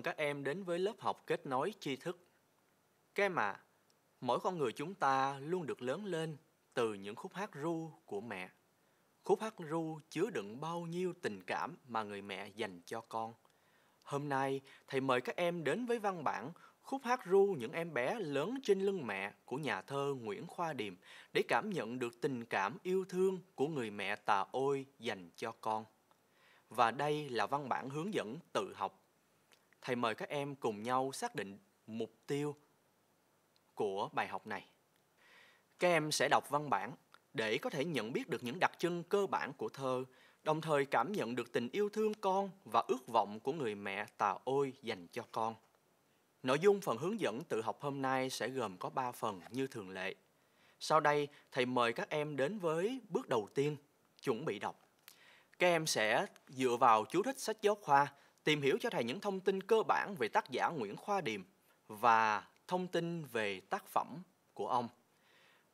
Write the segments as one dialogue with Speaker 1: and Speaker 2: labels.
Speaker 1: mừng các em đến với lớp học kết nối tri thức. Các em ạ, à, mỗi con người chúng ta luôn được lớn lên từ những khúc hát ru của mẹ. Khúc hát ru chứa đựng bao nhiêu tình cảm mà người mẹ dành cho con. Hôm nay, thầy mời các em đến với văn bản khúc hát ru những em bé lớn trên lưng mẹ của nhà thơ Nguyễn Khoa Điềm để cảm nhận được tình cảm yêu thương của người mẹ tà ôi dành cho con. Và đây là văn bản hướng dẫn tự học thầy mời các em cùng nhau xác định mục tiêu của bài học này. Các em sẽ đọc văn bản để có thể nhận biết được những đặc trưng cơ bản của thơ, đồng thời cảm nhận được tình yêu thương con và ước vọng của người mẹ tà ôi dành cho con. Nội dung phần hướng dẫn tự học hôm nay sẽ gồm có 3 phần như thường lệ. Sau đây, thầy mời các em đến với bước đầu tiên, chuẩn bị đọc. Các em sẽ dựa vào chú thích sách giáo khoa tìm hiểu cho thầy những thông tin cơ bản về tác giả Nguyễn Khoa Điềm và thông tin về tác phẩm của ông.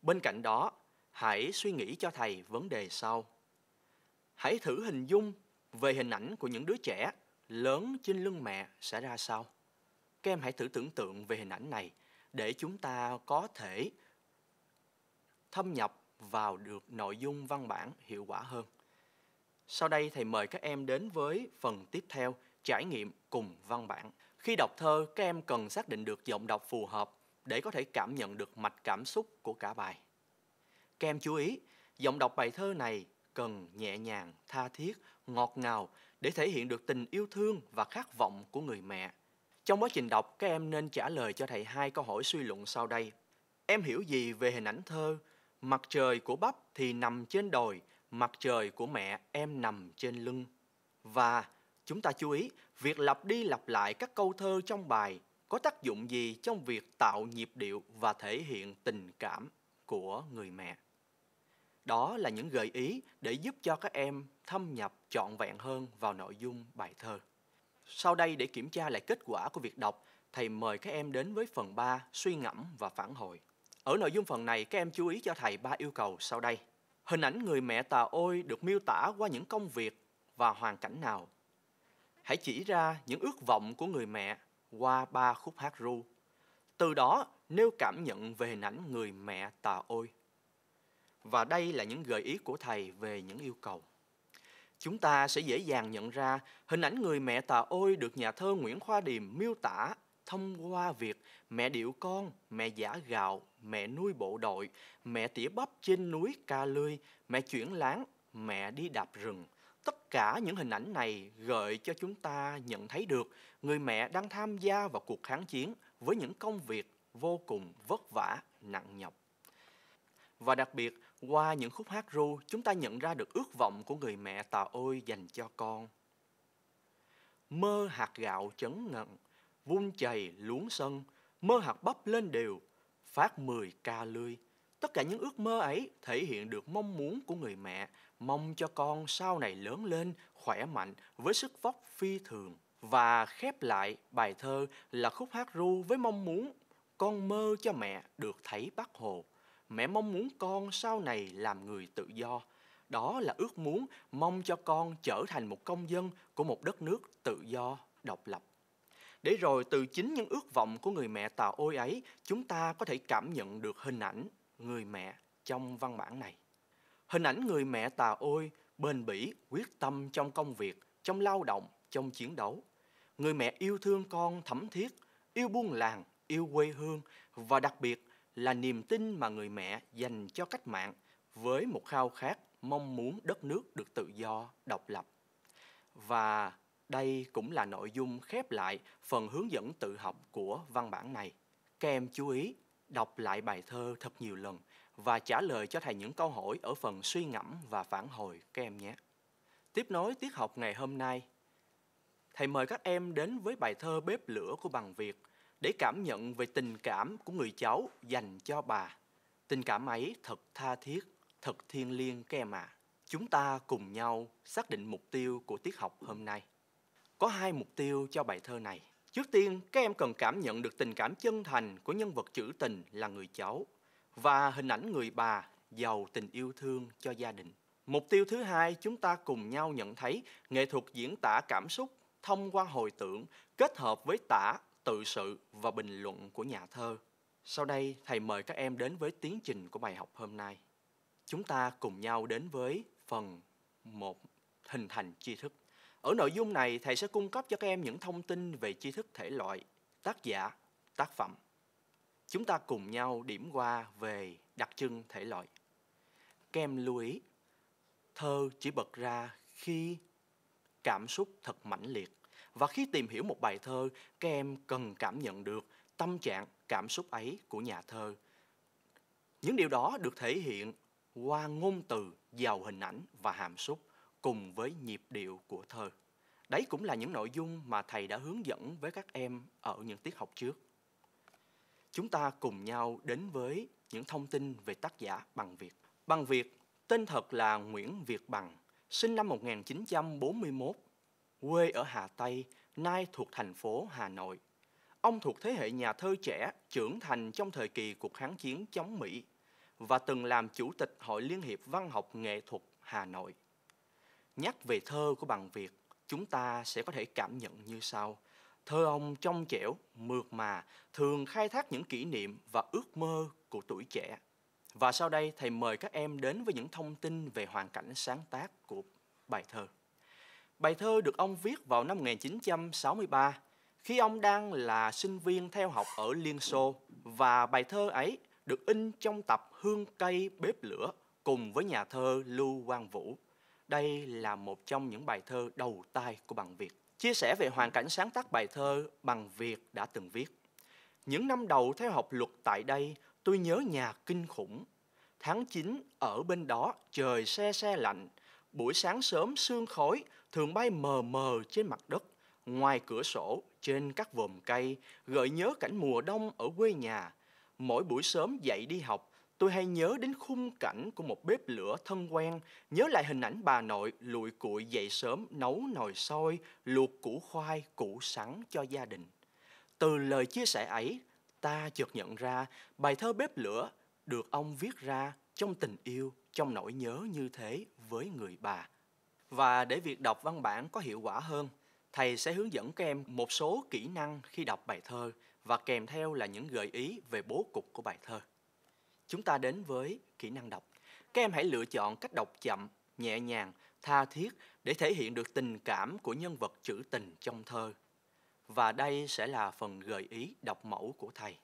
Speaker 1: Bên cạnh đó, hãy suy nghĩ cho thầy vấn đề sau. Hãy thử hình dung về hình ảnh của những đứa trẻ lớn trên lưng mẹ sẽ ra sao. Các em hãy thử tưởng tượng về hình ảnh này để chúng ta có thể thâm nhập vào được nội dung văn bản hiệu quả hơn. Sau đây thầy mời các em đến với phần tiếp theo trải nghiệm cùng văn bản. Khi đọc thơ, các em cần xác định được giọng đọc phù hợp để có thể cảm nhận được mạch cảm xúc của cả bài. Các em chú ý, giọng đọc bài thơ này cần nhẹ nhàng, tha thiết, ngọt ngào để thể hiện được tình yêu thương và khát vọng của người mẹ. Trong quá trình đọc, các em nên trả lời cho thầy hai câu hỏi suy luận sau đây. Em hiểu gì về hình ảnh thơ? Mặt trời của bắp thì nằm trên đồi, mặt trời của mẹ em nằm trên lưng. Và chúng ta chú ý việc lặp đi lặp lại các câu thơ trong bài có tác dụng gì trong việc tạo nhịp điệu và thể hiện tình cảm của người mẹ. Đó là những gợi ý để giúp cho các em thâm nhập trọn vẹn hơn vào nội dung bài thơ. Sau đây để kiểm tra lại kết quả của việc đọc, thầy mời các em đến với phần 3 suy ngẫm và phản hồi. Ở nội dung phần này các em chú ý cho thầy ba yêu cầu sau đây. Hình ảnh người mẹ tà ôi được miêu tả qua những công việc và hoàn cảnh nào hãy chỉ ra những ước vọng của người mẹ qua ba khúc hát ru. Từ đó nêu cảm nhận về hình ảnh người mẹ tà ôi. Và đây là những gợi ý của thầy về những yêu cầu. Chúng ta sẽ dễ dàng nhận ra hình ảnh người mẹ tà ôi được nhà thơ Nguyễn Khoa Điềm miêu tả thông qua việc mẹ điệu con, mẹ giả gạo, mẹ nuôi bộ đội, mẹ tỉa bắp trên núi ca lươi, mẹ chuyển láng, mẹ đi đạp rừng – tất cả những hình ảnh này gợi cho chúng ta nhận thấy được người mẹ đang tham gia vào cuộc kháng chiến với những công việc vô cùng vất vả, nặng nhọc. Và đặc biệt, qua những khúc hát ru, chúng ta nhận ra được ước vọng của người mẹ tà ôi dành cho con. Mơ hạt gạo chấn ngần, vun chày luống sân, mơ hạt bắp lên đều, phát mười ca lươi. Tất cả những ước mơ ấy thể hiện được mong muốn của người mẹ mong cho con sau này lớn lên khỏe mạnh với sức vóc phi thường. Và khép lại bài thơ là khúc hát ru với mong muốn con mơ cho mẹ được thấy bác Hồ. Mẹ mong muốn con sau này làm người tự do. Đó là ước muốn mong cho con trở thành một công dân của một đất nước tự do, độc lập. Để rồi từ chính những ước vọng của người mẹ tà ôi ấy, chúng ta có thể cảm nhận được hình ảnh người mẹ trong văn bản này. Hình ảnh người mẹ tà ôi, bền bỉ, quyết tâm trong công việc, trong lao động, trong chiến đấu. Người mẹ yêu thương con thấm thiết, yêu buôn làng, yêu quê hương và đặc biệt là niềm tin mà người mẹ dành cho cách mạng với một khao khát mong muốn đất nước được tự do, độc lập. Và đây cũng là nội dung khép lại phần hướng dẫn tự học của văn bản này. Các em chú ý đọc lại bài thơ thật nhiều lần và trả lời cho thầy những câu hỏi ở phần suy ngẫm và phản hồi các em nhé. Tiếp nối tiết học ngày hôm nay, thầy mời các em đến với bài thơ Bếp lửa của bằng Việt để cảm nhận về tình cảm của người cháu dành cho bà. Tình cảm ấy thật tha thiết, thật thiêng liêng các em ạ. À. Chúng ta cùng nhau xác định mục tiêu của tiết học hôm nay. Có hai mục tiêu cho bài thơ này. Trước tiên, các em cần cảm nhận được tình cảm chân thành của nhân vật trữ tình là người cháu và hình ảnh người bà giàu tình yêu thương cho gia đình. Mục tiêu thứ hai chúng ta cùng nhau nhận thấy nghệ thuật diễn tả cảm xúc thông qua hồi tưởng kết hợp với tả, tự sự và bình luận của nhà thơ. Sau đây thầy mời các em đến với tiến trình của bài học hôm nay. Chúng ta cùng nhau đến với phần 1 hình thành tri thức. Ở nội dung này thầy sẽ cung cấp cho các em những thông tin về tri thức thể loại, tác giả, tác phẩm chúng ta cùng nhau điểm qua về đặc trưng thể loại. Các lưu ý, thơ chỉ bật ra khi cảm xúc thật mãnh liệt và khi tìm hiểu một bài thơ, các em cần cảm nhận được tâm trạng cảm xúc ấy của nhà thơ. Những điều đó được thể hiện qua ngôn từ, giàu hình ảnh và hàm xúc cùng với nhịp điệu của thơ. Đấy cũng là những nội dung mà thầy đã hướng dẫn với các em ở những tiết học trước chúng ta cùng nhau đến với những thông tin về tác giả Bằng Việt. Bằng Việt, tên thật là Nguyễn Việt Bằng, sinh năm 1941, quê ở Hà Tây, nay thuộc thành phố Hà Nội. Ông thuộc thế hệ nhà thơ trẻ trưởng thành trong thời kỳ cuộc kháng chiến chống Mỹ và từng làm chủ tịch Hội Liên hiệp Văn học Nghệ thuật Hà Nội. Nhắc về thơ của Bằng Việt, chúng ta sẽ có thể cảm nhận như sau – Thơ ông trong trẻo, mượt mà, thường khai thác những kỷ niệm và ước mơ của tuổi trẻ. Và sau đây thầy mời các em đến với những thông tin về hoàn cảnh sáng tác của bài thơ. Bài thơ được ông viết vào năm 1963 khi ông đang là sinh viên theo học ở Liên Xô và bài thơ ấy được in trong tập Hương cây bếp lửa cùng với nhà thơ Lưu Quang Vũ. Đây là một trong những bài thơ đầu tay của bằng Việt. Chia sẻ về hoàn cảnh sáng tác bài thơ, bằng Việt đã từng viết. Những năm đầu theo học luật tại đây, tôi nhớ nhà kinh khủng. Tháng 9, ở bên đó, trời xe xe lạnh. Buổi sáng sớm sương khói, thường bay mờ mờ trên mặt đất. Ngoài cửa sổ, trên các vòm cây, gợi nhớ cảnh mùa đông ở quê nhà. Mỗi buổi sớm dậy đi học, Tôi hay nhớ đến khung cảnh của một bếp lửa thân quen, nhớ lại hình ảnh bà nội lụi cụi dậy sớm nấu nồi xôi, luộc củ khoai, củ sắn cho gia đình. Từ lời chia sẻ ấy, ta chợt nhận ra bài thơ bếp lửa được ông viết ra trong tình yêu, trong nỗi nhớ như thế với người bà. Và để việc đọc văn bản có hiệu quả hơn, thầy sẽ hướng dẫn các em một số kỹ năng khi đọc bài thơ và kèm theo là những gợi ý về bố cục của bài thơ chúng ta đến với kỹ năng đọc. Các em hãy lựa chọn cách đọc chậm, nhẹ nhàng, tha thiết để thể hiện được tình cảm của nhân vật trữ tình trong thơ. Và đây sẽ là phần gợi ý đọc mẫu của thầy.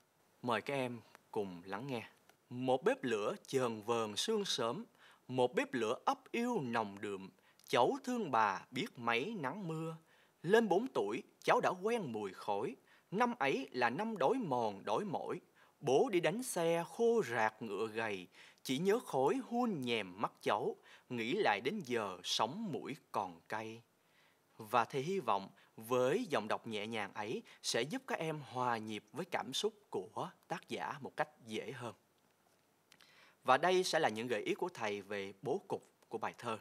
Speaker 1: Mời các em cùng lắng nghe. Một bếp lửa chờn vờn sương sớm, một bếp lửa ấp yêu nồng đượm, cháu thương bà biết mấy nắng mưa. Lên bốn tuổi, cháu đã quen mùi khói, năm ấy là năm đói mòn đói mỏi, Bố đi đánh xe khô rạc ngựa gầy, chỉ nhớ khối hun nhèm mắt cháu, nghĩ lại đến giờ sống mũi còn cay. Và thầy hy vọng với dòng đọc nhẹ nhàng ấy sẽ giúp các em hòa nhịp với cảm xúc của tác giả một cách dễ hơn. Và đây sẽ là những gợi ý của thầy về bố cục của bài thơ.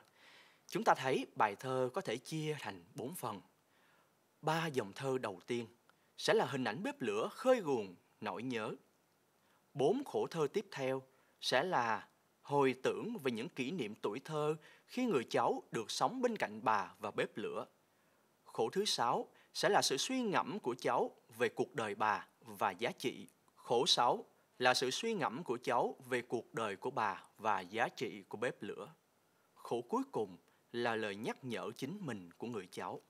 Speaker 1: Chúng ta thấy bài thơ có thể chia thành bốn phần. Ba dòng thơ đầu tiên sẽ là hình ảnh bếp lửa khơi guồng nỗi nhớ Bốn khổ thơ tiếp theo sẽ là hồi tưởng về những kỷ niệm tuổi thơ khi người cháu được sống bên cạnh bà và bếp lửa. Khổ thứ sáu sẽ là sự suy ngẫm của cháu về cuộc đời bà và giá trị. Khổ sáu là sự suy ngẫm của cháu về cuộc đời của bà và giá trị của bếp lửa. Khổ cuối cùng là lời nhắc nhở chính mình của người cháu.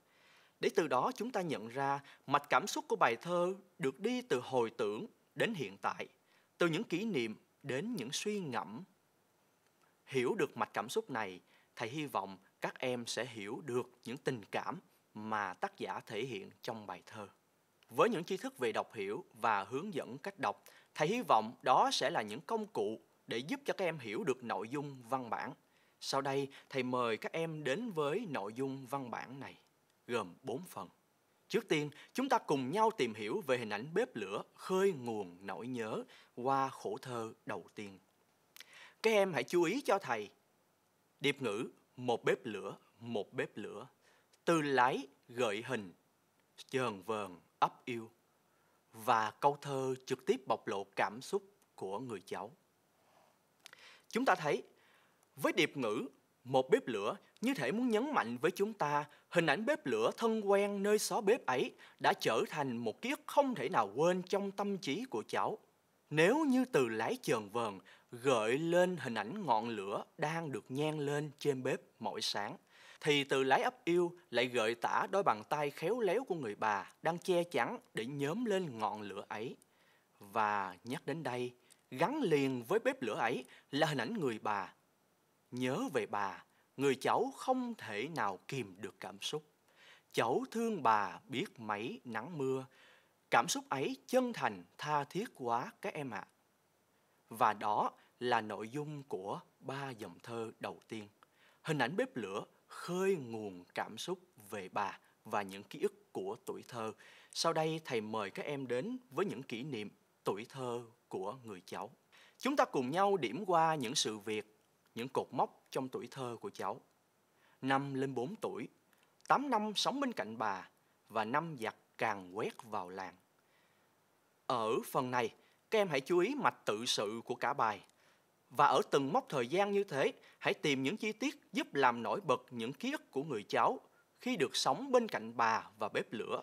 Speaker 1: Để từ đó chúng ta nhận ra mạch cảm xúc của bài thơ được đi từ hồi tưởng đến hiện tại – từ những kỷ niệm đến những suy ngẫm hiểu được mạch cảm xúc này thầy hy vọng các em sẽ hiểu được những tình cảm mà tác giả thể hiện trong bài thơ với những tri thức về đọc hiểu và hướng dẫn cách đọc thầy hy vọng đó sẽ là những công cụ để giúp cho các em hiểu được nội dung văn bản sau đây thầy mời các em đến với nội dung văn bản này gồm 4 phần Trước tiên, chúng ta cùng nhau tìm hiểu về hình ảnh bếp lửa khơi nguồn nỗi nhớ qua khổ thơ đầu tiên. Các em hãy chú ý cho thầy. Điệp ngữ một bếp lửa, một bếp lửa. Từ lái gợi hình, chờn vờn ấp yêu. Và câu thơ trực tiếp bộc lộ cảm xúc của người cháu. Chúng ta thấy, với điệp ngữ một bếp lửa như thể muốn nhấn mạnh với chúng ta, hình ảnh bếp lửa thân quen nơi xó bếp ấy đã trở thành một ký ức không thể nào quên trong tâm trí của cháu. Nếu như từ lái chờn vờn gợi lên hình ảnh ngọn lửa đang được nhen lên trên bếp mỗi sáng, thì từ lái ấp yêu lại gợi tả đôi bàn tay khéo léo của người bà đang che chắn để nhóm lên ngọn lửa ấy. Và nhắc đến đây, gắn liền với bếp lửa ấy là hình ảnh người bà Nhớ về bà, người cháu không thể nào kìm được cảm xúc. Cháu thương bà biết mấy nắng mưa. Cảm xúc ấy chân thành, tha thiết quá các em ạ. À. Và đó là nội dung của ba dòng thơ đầu tiên. Hình ảnh bếp lửa khơi nguồn cảm xúc về bà và những ký ức của tuổi thơ. Sau đây thầy mời các em đến với những kỷ niệm tuổi thơ của người cháu. Chúng ta cùng nhau điểm qua những sự việc những cột mốc trong tuổi thơ của cháu. Năm lên bốn tuổi, tám năm sống bên cạnh bà và năm giặt càng quét vào làng. Ở phần này, các em hãy chú ý mạch tự sự của cả bài. Và ở từng mốc thời gian như thế, hãy tìm những chi tiết giúp làm nổi bật những ký ức của người cháu khi được sống bên cạnh bà và bếp lửa.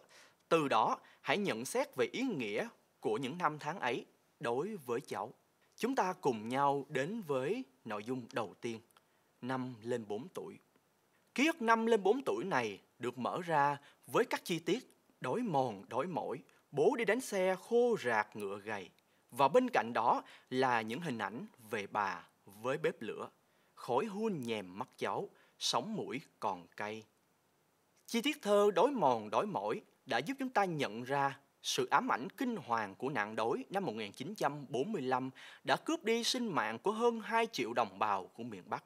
Speaker 1: Từ đó, hãy nhận xét về ý nghĩa của những năm tháng ấy đối với cháu. Chúng ta cùng nhau đến với nội dung đầu tiên, năm lên 4 tuổi. Ký ức năm lên 4 tuổi này được mở ra với các chi tiết đói mòn, đói mỏi, bố đi đánh xe khô rạc ngựa gầy. Và bên cạnh đó là những hình ảnh về bà với bếp lửa, khói hun nhèm mắt cháu, sống mũi còn cay. Chi tiết thơ đói mòn đói mỏi đã giúp chúng ta nhận ra sự ám ảnh kinh hoàng của nạn đói năm 1945 đã cướp đi sinh mạng của hơn 2 triệu đồng bào của miền Bắc.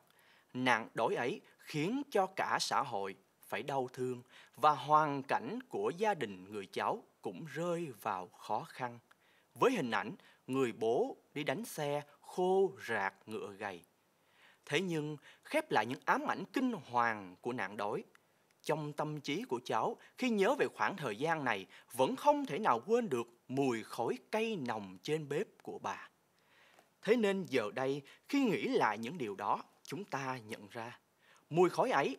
Speaker 1: Nạn đói ấy khiến cho cả xã hội phải đau thương và hoàn cảnh của gia đình người cháu cũng rơi vào khó khăn. Với hình ảnh người bố đi đánh xe khô rạc ngựa gầy. Thế nhưng, khép lại những ám ảnh kinh hoàng của nạn đói, trong tâm trí của cháu khi nhớ về khoảng thời gian này vẫn không thể nào quên được mùi khói cây nồng trên bếp của bà. Thế nên giờ đây khi nghĩ lại những điều đó, chúng ta nhận ra mùi khói ấy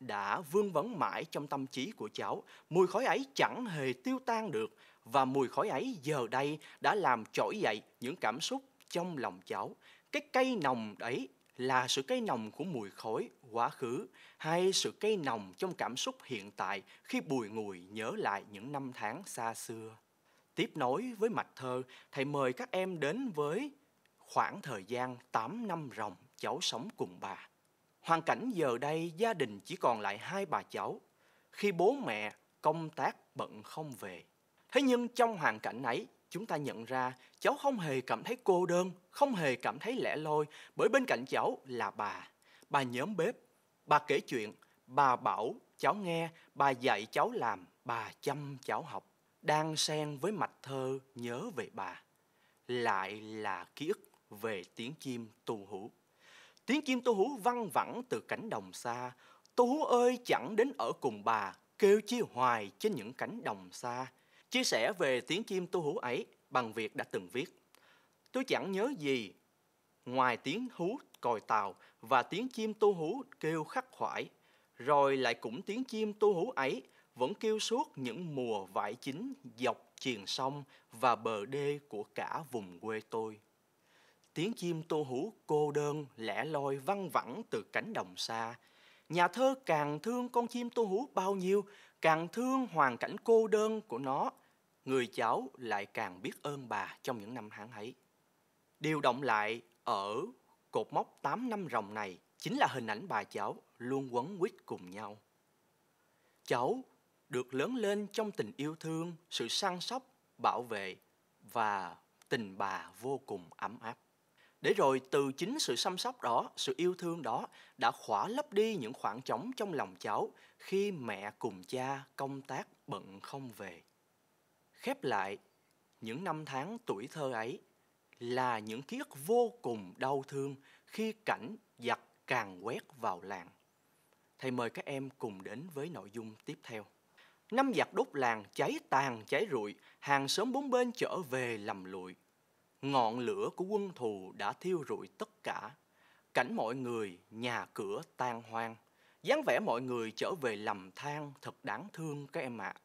Speaker 1: đã vương vấn mãi trong tâm trí của cháu, mùi khói ấy chẳng hề tiêu tan được và mùi khói ấy giờ đây đã làm trỗi dậy những cảm xúc trong lòng cháu. Cái cây nồng đấy là sự cay nồng của mùi khói quá khứ hay sự cay nồng trong cảm xúc hiện tại khi bùi ngùi nhớ lại những năm tháng xa xưa. Tiếp nối với mạch thơ, thầy mời các em đến với khoảng thời gian 8 năm ròng cháu sống cùng bà. Hoàn cảnh giờ đây gia đình chỉ còn lại hai bà cháu, khi bố mẹ công tác bận không về. Thế nhưng trong hoàn cảnh ấy, chúng ta nhận ra cháu không hề cảm thấy cô đơn, không hề cảm thấy lẻ loi bởi bên cạnh cháu là bà. Bà nhóm bếp, bà kể chuyện, bà bảo cháu nghe, bà dạy cháu làm, bà chăm cháu học. Đang xen với mạch thơ nhớ về bà. Lại là ký ức về tiếng chim tu hú. Tiếng chim tu hú văng vẳng từ cánh đồng xa. Tu hú ơi chẳng đến ở cùng bà, kêu chi hoài trên những cánh đồng xa chia sẻ về tiếng chim tu hú ấy bằng việc đã từng viết. Tôi chẳng nhớ gì ngoài tiếng hú còi tàu và tiếng chim tu hú kêu khắc khoải, rồi lại cũng tiếng chim tu hú ấy vẫn kêu suốt những mùa vải chín dọc triền sông và bờ đê của cả vùng quê tôi. Tiếng chim tu hú cô đơn lẻ loi văng vẳng từ cánh đồng xa. Nhà thơ càng thương con chim tu hú bao nhiêu, càng thương hoàn cảnh cô đơn của nó – người cháu lại càng biết ơn bà trong những năm tháng ấy. Điều động lại ở cột mốc 8 năm ròng này chính là hình ảnh bà cháu luôn quấn quýt cùng nhau. Cháu được lớn lên trong tình yêu thương, sự săn sóc, bảo vệ và tình bà vô cùng ấm áp. Để rồi từ chính sự săn sóc đó, sự yêu thương đó đã khỏa lấp đi những khoảng trống trong lòng cháu khi mẹ cùng cha công tác bận không về khép lại những năm tháng tuổi thơ ấy là những ký vô cùng đau thương khi cảnh giặc càng quét vào làng. Thầy mời các em cùng đến với nội dung tiếp theo. Năm giặc đốt làng cháy tàn cháy rụi, hàng xóm bốn bên trở về lầm lụi. Ngọn lửa của quân thù đã thiêu rụi tất cả. Cảnh mọi người, nhà cửa tan hoang. dáng vẻ mọi người trở về lầm than thật đáng thương các em ạ. À.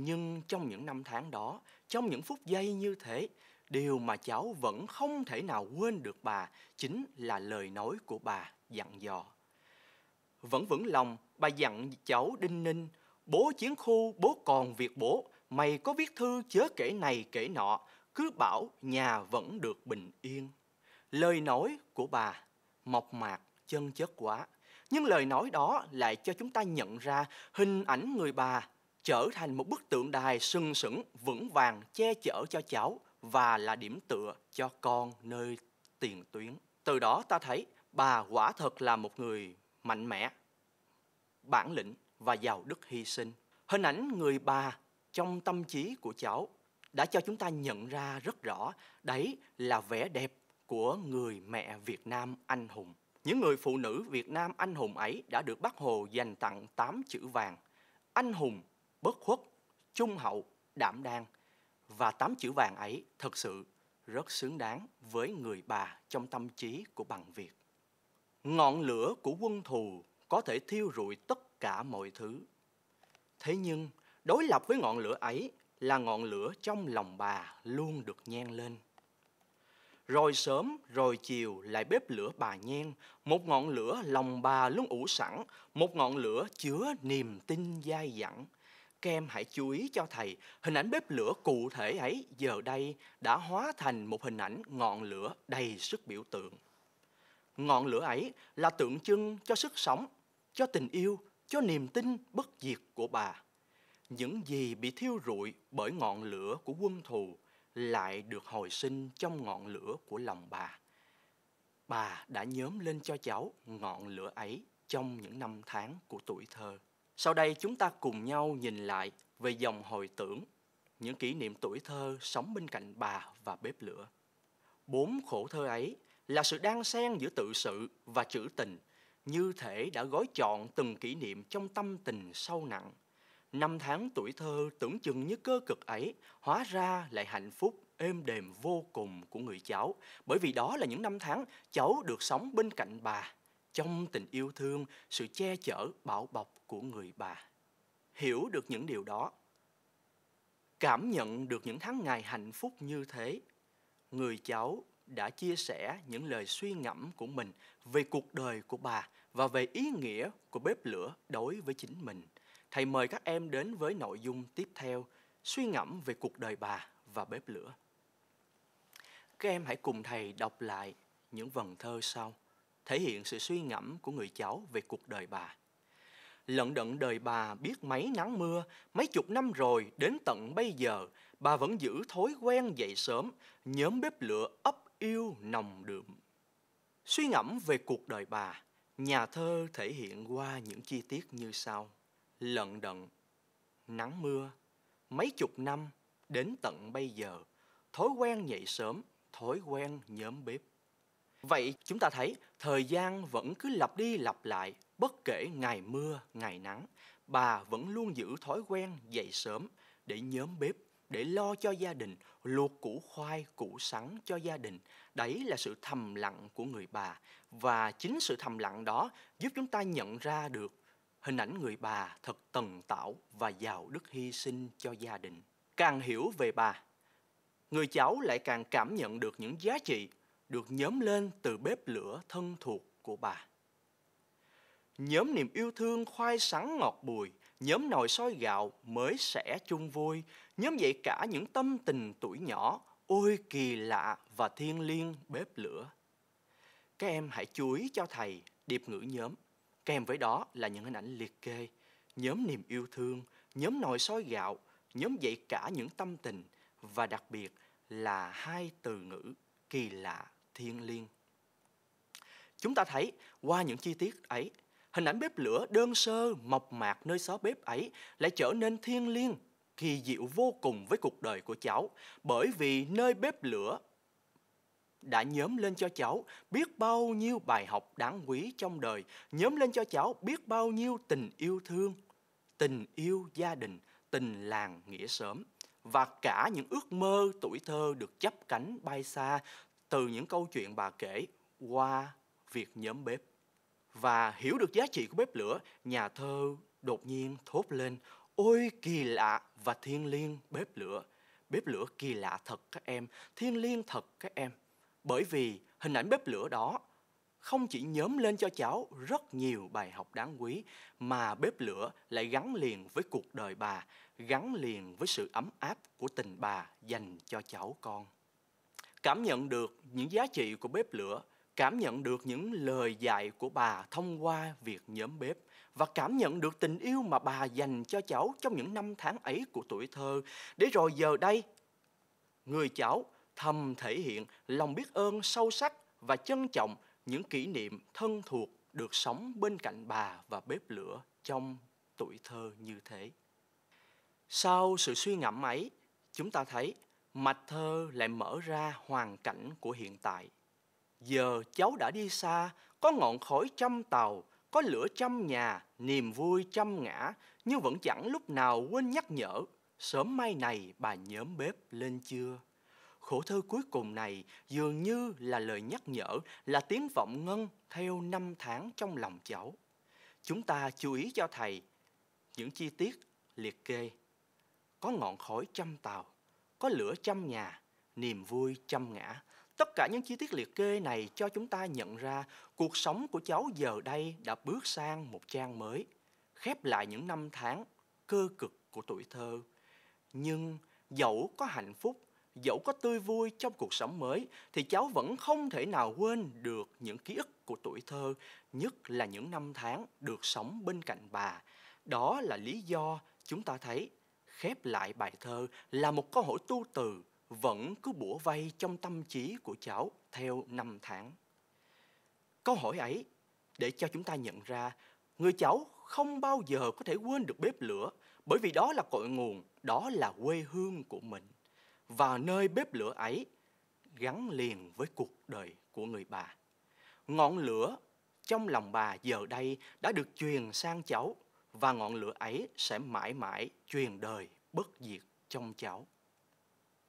Speaker 1: Nhưng trong những năm tháng đó, trong những phút giây như thế, điều mà cháu vẫn không thể nào quên được bà chính là lời nói của bà dặn dò. Vẫn vững lòng, bà dặn cháu đinh ninh, bố chiến khu bố còn việc bố, mày có viết thư chớ kể này kể nọ, cứ bảo nhà vẫn được bình yên. Lời nói của bà mộc mạc, chân chất quá. Nhưng lời nói đó lại cho chúng ta nhận ra hình ảnh người bà trở thành một bức tượng đài sừng sững vững vàng che chở cho cháu và là điểm tựa cho con nơi tiền tuyến. Từ đó ta thấy bà quả thật là một người mạnh mẽ, bản lĩnh và giàu đức hy sinh. Hình ảnh người bà trong tâm trí của cháu đã cho chúng ta nhận ra rất rõ đấy là vẻ đẹp của người mẹ Việt Nam anh hùng. Những người phụ nữ Việt Nam anh hùng ấy đã được Bác Hồ dành tặng 8 chữ vàng. Anh hùng bất khuất, trung hậu, đảm đang và tám chữ vàng ấy thật sự rất xứng đáng với người bà trong tâm trí của bằng Việt. Ngọn lửa của quân thù có thể thiêu rụi tất cả mọi thứ. Thế nhưng, đối lập với ngọn lửa ấy là ngọn lửa trong lòng bà luôn được nhen lên. Rồi sớm, rồi chiều lại bếp lửa bà nhen, một ngọn lửa lòng bà luôn ủ sẵn, một ngọn lửa chứa niềm tin dai dẳng, các em hãy chú ý cho thầy, hình ảnh bếp lửa cụ thể ấy giờ đây đã hóa thành một hình ảnh ngọn lửa đầy sức biểu tượng. Ngọn lửa ấy là tượng trưng cho sức sống, cho tình yêu, cho niềm tin bất diệt của bà. Những gì bị thiêu rụi bởi ngọn lửa của quân thù lại được hồi sinh trong ngọn lửa của lòng bà. Bà đã nhóm lên cho cháu ngọn lửa ấy trong những năm tháng của tuổi thơ. Sau đây chúng ta cùng nhau nhìn lại về dòng hồi tưởng, những kỷ niệm tuổi thơ sống bên cạnh bà và bếp lửa. Bốn khổ thơ ấy là sự đan xen giữa tự sự và trữ tình, như thể đã gói chọn từng kỷ niệm trong tâm tình sâu nặng. Năm tháng tuổi thơ tưởng chừng như cơ cực ấy, hóa ra lại hạnh phúc, êm đềm vô cùng của người cháu, bởi vì đó là những năm tháng cháu được sống bên cạnh bà trong tình yêu thương, sự che chở, bảo bọc của người bà. Hiểu được những điều đó, cảm nhận được những tháng ngày hạnh phúc như thế, người cháu đã chia sẻ những lời suy ngẫm của mình về cuộc đời của bà và về ý nghĩa của bếp lửa đối với chính mình. Thầy mời các em đến với nội dung tiếp theo, suy ngẫm về cuộc đời bà và bếp lửa. Các em hãy cùng thầy đọc lại những vần thơ sau thể hiện sự suy ngẫm của người cháu về cuộc đời bà. Lận đận đời bà biết mấy nắng mưa, mấy chục năm rồi đến tận bây giờ, bà vẫn giữ thói quen dậy sớm, nhóm bếp lửa ấp yêu nồng đượm. Suy ngẫm về cuộc đời bà, nhà thơ thể hiện qua những chi tiết như sau. Lận đận, nắng mưa, mấy chục năm, đến tận bây giờ, thói quen dậy sớm, thói quen nhóm bếp. Vậy chúng ta thấy thời gian vẫn cứ lặp đi lặp lại bất kể ngày mưa, ngày nắng. Bà vẫn luôn giữ thói quen dậy sớm để nhóm bếp, để lo cho gia đình, luộc củ khoai, củ sắn cho gia đình. Đấy là sự thầm lặng của người bà. Và chính sự thầm lặng đó giúp chúng ta nhận ra được hình ảnh người bà thật tần tảo và giàu đức hy sinh cho gia đình. Càng hiểu về bà, người cháu lại càng cảm nhận được những giá trị được nhóm lên từ bếp lửa thân thuộc của bà. Nhóm niềm yêu thương khoai sắn ngọt bùi, nhóm nồi soi gạo mới sẻ chung vui, nhóm dậy cả những tâm tình tuổi nhỏ, ôi kỳ lạ và thiêng liêng bếp lửa. Các em hãy chú ý cho thầy điệp ngữ nhóm, kèm với đó là những hình ảnh liệt kê, nhóm niềm yêu thương, nhóm nồi soi gạo, nhóm dậy cả những tâm tình và đặc biệt là hai từ ngữ kỳ lạ thiêng liêng. Chúng ta thấy qua những chi tiết ấy, hình ảnh bếp lửa đơn sơ, mộc mạc nơi xó bếp ấy lại trở nên thiêng liêng, kỳ diệu vô cùng với cuộc đời của cháu, bởi vì nơi bếp lửa đã nhóm lên cho cháu biết bao nhiêu bài học đáng quý trong đời, nhóm lên cho cháu biết bao nhiêu tình yêu thương, tình yêu gia đình, tình làng nghĩa sớm và cả những ước mơ tuổi thơ được chấp cánh bay xa từ những câu chuyện bà kể qua việc nhóm bếp. Và hiểu được giá trị của bếp lửa, nhà thơ đột nhiên thốt lên Ôi kỳ lạ và thiên liêng bếp lửa. Bếp lửa kỳ lạ thật các em, thiên liêng thật các em. Bởi vì hình ảnh bếp lửa đó không chỉ nhóm lên cho cháu rất nhiều bài học đáng quý mà bếp lửa lại gắn liền với cuộc đời bà, gắn liền với sự ấm áp của tình bà dành cho cháu con cảm nhận được những giá trị của bếp lửa, cảm nhận được những lời dạy của bà thông qua việc nhóm bếp và cảm nhận được tình yêu mà bà dành cho cháu trong những năm tháng ấy của tuổi thơ. Để rồi giờ đây, người cháu thầm thể hiện lòng biết ơn sâu sắc và trân trọng những kỷ niệm thân thuộc được sống bên cạnh bà và bếp lửa trong tuổi thơ như thế. Sau sự suy ngẫm ấy, chúng ta thấy mạch thơ lại mở ra hoàn cảnh của hiện tại. Giờ cháu đã đi xa, có ngọn khói trăm tàu, có lửa trăm nhà, niềm vui trăm ngã, nhưng vẫn chẳng lúc nào quên nhắc nhở, sớm mai này bà nhóm bếp lên chưa. Khổ thơ cuối cùng này dường như là lời nhắc nhở, là tiếng vọng ngân theo năm tháng trong lòng cháu. Chúng ta chú ý cho thầy những chi tiết liệt kê. Có ngọn khói trăm tàu, có lửa trăm nhà, niềm vui trăm ngã. Tất cả những chi tiết liệt kê này cho chúng ta nhận ra cuộc sống của cháu giờ đây đã bước sang một trang mới, khép lại những năm tháng cơ cực của tuổi thơ. Nhưng dẫu có hạnh phúc, dẫu có tươi vui trong cuộc sống mới thì cháu vẫn không thể nào quên được những ký ức của tuổi thơ, nhất là những năm tháng được sống bên cạnh bà. Đó là lý do chúng ta thấy khép lại bài thơ là một câu hỏi tu từ vẫn cứ bủa vây trong tâm trí của cháu theo năm tháng. Câu hỏi ấy để cho chúng ta nhận ra người cháu không bao giờ có thể quên được bếp lửa bởi vì đó là cội nguồn, đó là quê hương của mình. Và nơi bếp lửa ấy gắn liền với cuộc đời của người bà. Ngọn lửa trong lòng bà giờ đây đã được truyền sang cháu và ngọn lửa ấy sẽ mãi mãi truyền đời bất diệt trong cháu.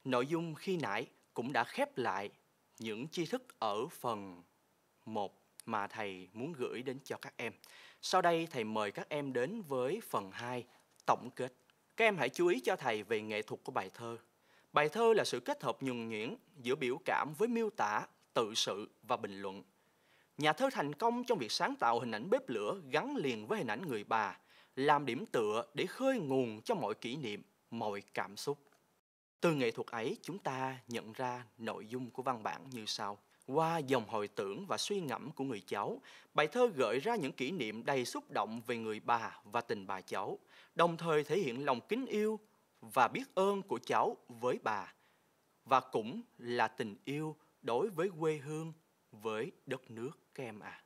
Speaker 1: Nội dung khi nãy cũng đã khép lại những tri thức ở phần 1 mà thầy muốn gửi đến cho các em. Sau đây thầy mời các em đến với phần 2 tổng kết. Các em hãy chú ý cho thầy về nghệ thuật của bài thơ. Bài thơ là sự kết hợp nhuần nhuyễn giữa biểu cảm với miêu tả, tự sự và bình luận. Nhà thơ thành công trong việc sáng tạo hình ảnh bếp lửa gắn liền với hình ảnh người bà, làm điểm tựa để khơi nguồn cho mọi kỷ niệm, mọi cảm xúc. Từ nghệ thuật ấy, chúng ta nhận ra nội dung của văn bản như sau. Qua dòng hồi tưởng và suy ngẫm của người cháu, bài thơ gợi ra những kỷ niệm đầy xúc động về người bà và tình bà cháu, đồng thời thể hiện lòng kính yêu và biết ơn của cháu với bà, và cũng là tình yêu đối với quê hương, với đất nước kem ạ. À.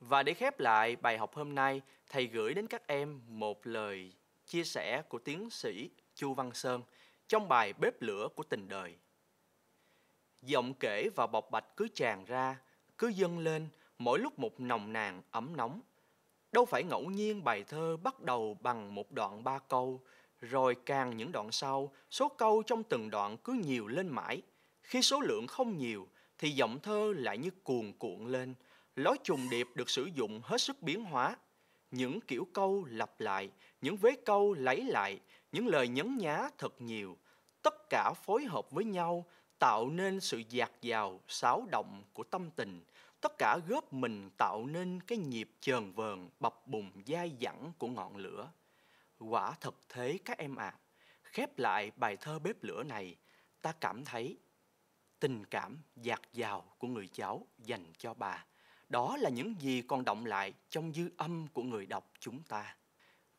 Speaker 1: Và để khép lại bài học hôm nay, thầy gửi đến các em một lời chia sẻ của tiến sĩ Chu Văn Sơn trong bài Bếp lửa của tình đời. Giọng kể và bọc bạch cứ tràn ra, cứ dâng lên, mỗi lúc một nồng nàn ấm nóng. Đâu phải ngẫu nhiên bài thơ bắt đầu bằng một đoạn ba câu, rồi càng những đoạn sau, số câu trong từng đoạn cứ nhiều lên mãi. Khi số lượng không nhiều, thì giọng thơ lại như cuồn cuộn lên – Lối trùng điệp được sử dụng hết sức biến hóa. Những kiểu câu lặp lại, những vế câu lấy lại, những lời nhấn nhá thật nhiều. Tất cả phối hợp với nhau tạo nên sự dạt dào, xáo động của tâm tình. Tất cả góp mình tạo nên cái nhịp chờn vờn, bập bùng dai dẳng của ngọn lửa. Quả thật thế các em ạ. À, khép lại bài thơ bếp lửa này, ta cảm thấy tình cảm dạt dào của người cháu dành cho bà đó là những gì còn động lại trong dư âm của người đọc chúng ta.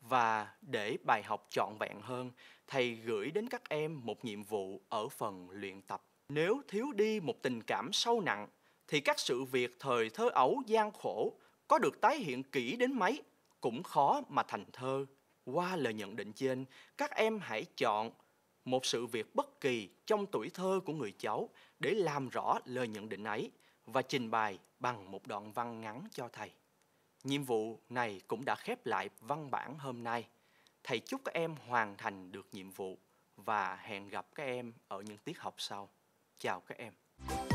Speaker 1: Và để bài học trọn vẹn hơn, thầy gửi đến các em một nhiệm vụ ở phần luyện tập. Nếu thiếu đi một tình cảm sâu nặng, thì các sự việc thời thơ ấu gian khổ có được tái hiện kỹ đến mấy cũng khó mà thành thơ. Qua lời nhận định trên, các em hãy chọn một sự việc bất kỳ trong tuổi thơ của người cháu để làm rõ lời nhận định ấy và trình bày bằng một đoạn văn ngắn cho thầy. Nhiệm vụ này cũng đã khép lại văn bản hôm nay. Thầy chúc các em hoàn thành được nhiệm vụ và hẹn gặp các em ở những tiết học sau. Chào các em.